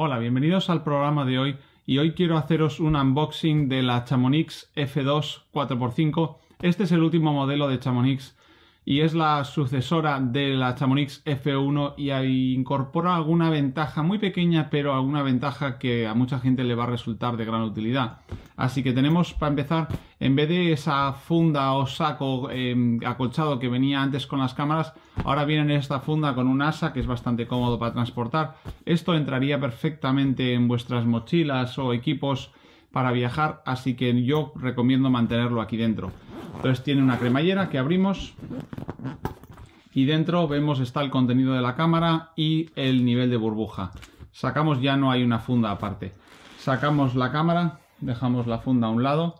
Hola, bienvenidos al programa de hoy y hoy quiero haceros un unboxing de la Chamonix F2 4x5. Este es el último modelo de Chamonix y es la sucesora de la Chamonix F1 y incorpora alguna ventaja muy pequeña, pero alguna ventaja que a mucha gente le va a resultar de gran utilidad. Así que tenemos para empezar, en vez de esa funda o saco em, acolchado que venía antes con las cámaras, ahora viene esta funda con un asa que es bastante cómodo para transportar. Esto entraría perfectamente en vuestras mochilas o equipos para viajar, así que yo recomiendo mantenerlo aquí dentro. Entonces tiene una cremallera que abrimos y dentro vemos está el contenido de la cámara y el nivel de burbuja. Sacamos, ya no hay una funda aparte. Sacamos la cámara, dejamos la funda a un lado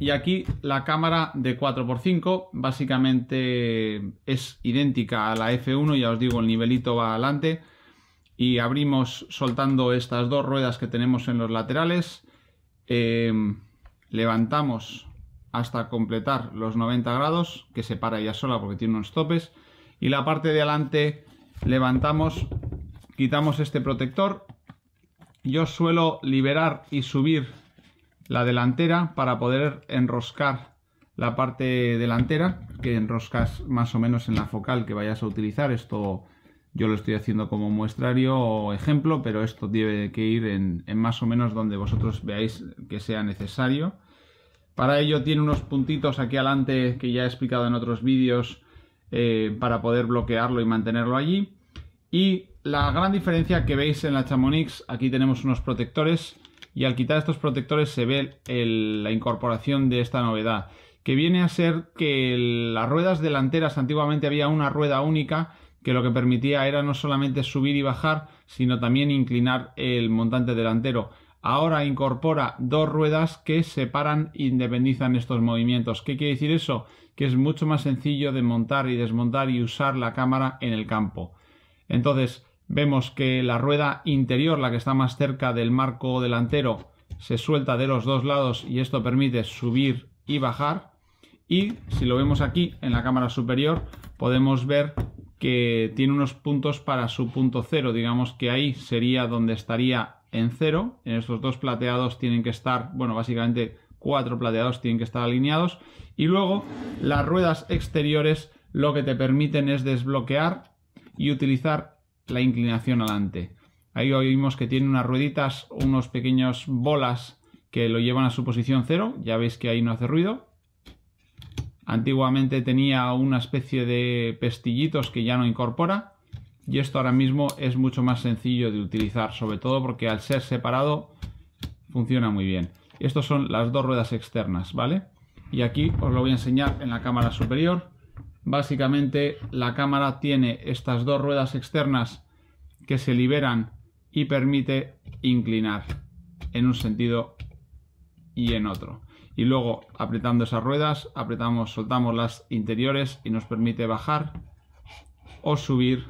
y aquí la cámara de 4x5 básicamente es idéntica a la F1, ya os digo, el nivelito va adelante y abrimos soltando estas dos ruedas que tenemos en los laterales, eh, levantamos hasta completar los 90 grados, que se para ella sola porque tiene unos topes. Y la parte de adelante levantamos, quitamos este protector. Yo suelo liberar y subir la delantera para poder enroscar la parte delantera, que enroscas más o menos en la focal que vayas a utilizar. Esto yo lo estoy haciendo como muestrario o ejemplo, pero esto tiene que ir en más o menos donde vosotros veáis que sea necesario. Para ello tiene unos puntitos aquí adelante que ya he explicado en otros vídeos eh, para poder bloquearlo y mantenerlo allí. Y la gran diferencia que veis en la Chamonix, aquí tenemos unos protectores y al quitar estos protectores se ve la incorporación de esta novedad, que viene a ser que las ruedas delanteras, antiguamente había una rueda única que lo que permitía era no solamente subir y bajar, sino también inclinar el montante delantero ahora incorpora dos ruedas que separan e independizan estos movimientos. ¿Qué quiere decir eso? Que es mucho más sencillo de montar y desmontar y usar la cámara en el campo. Entonces, vemos que la rueda interior, la que está más cerca del marco delantero, se suelta de los dos lados y esto permite subir y bajar. Y si lo vemos aquí en la cámara superior, podemos ver que tiene unos puntos para su punto cero. Digamos que ahí sería donde estaría en cero, En estos dos plateados tienen que estar, bueno, básicamente cuatro plateados tienen que estar alineados. Y luego las ruedas exteriores lo que te permiten es desbloquear y utilizar la inclinación alante. Ahí oímos que tiene unas rueditas, unos pequeños bolas que lo llevan a su posición cero, Ya veis que ahí no hace ruido. Antiguamente tenía una especie de pestillitos que ya no incorpora y esto ahora mismo es mucho más sencillo de utilizar, sobre todo porque al ser separado funciona muy bien. Estas son las dos ruedas externas, ¿vale? Y aquí os lo voy a enseñar en la cámara superior. Básicamente la cámara tiene estas dos ruedas externas que se liberan y permite inclinar en un sentido y en otro. Y luego apretando esas ruedas, apretamos, soltamos las interiores y nos permite bajar o subir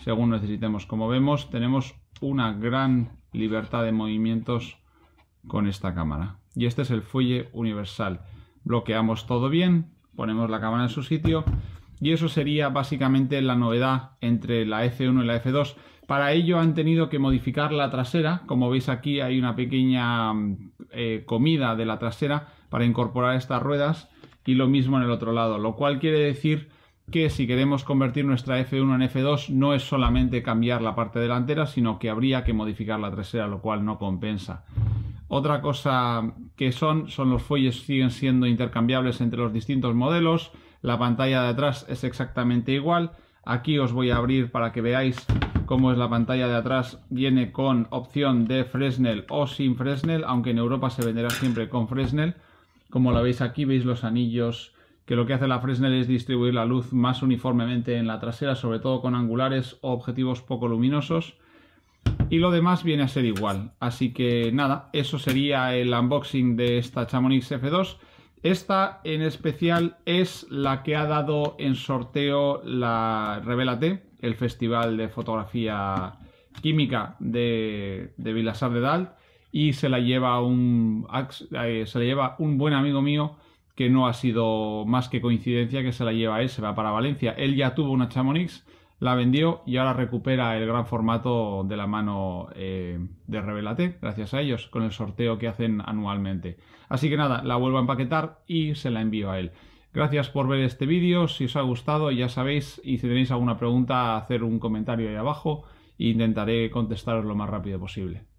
según necesitemos. Como vemos, tenemos una gran libertad de movimientos con esta cámara. Y este es el fuelle universal. Bloqueamos todo bien, ponemos la cámara en su sitio y eso sería básicamente la novedad entre la F1 y la F2. Para ello han tenido que modificar la trasera, como veis aquí hay una pequeña mm, eh, comida de la trasera para incorporar estas ruedas y lo mismo en el otro lado, lo cual quiere decir que si queremos convertir nuestra F1 en F2 no es solamente cambiar la parte delantera, sino que habría que modificar la trasera, lo cual no compensa. Otra cosa que son, son los fuelles siguen siendo intercambiables entre los distintos modelos, la pantalla de atrás es exactamente igual, aquí os voy a abrir para que veáis cómo es la pantalla de atrás, viene con opción de Fresnel o sin Fresnel, aunque en Europa se venderá siempre con Fresnel, como la veis aquí, veis los anillos que lo que hace la Fresnel es distribuir la luz más uniformemente en la trasera, sobre todo con angulares o objetivos poco luminosos. Y lo demás viene a ser igual. Así que nada, eso sería el unboxing de esta Chamonix F2. Esta en especial es la que ha dado en sorteo la Revelate, el Festival de Fotografía Química de, de de Dalt. Y se la lleva un, eh, se la lleva un buen amigo mío que no ha sido más que coincidencia que se la lleva él, se va para Valencia. Él ya tuvo una Chamonix, la vendió y ahora recupera el gran formato de la mano eh, de Revelate, gracias a ellos, con el sorteo que hacen anualmente. Así que nada, la vuelvo a empaquetar y se la envío a él. Gracias por ver este vídeo, si os ha gustado ya sabéis y si tenéis alguna pregunta hacer un comentario ahí abajo e intentaré contestaros lo más rápido posible.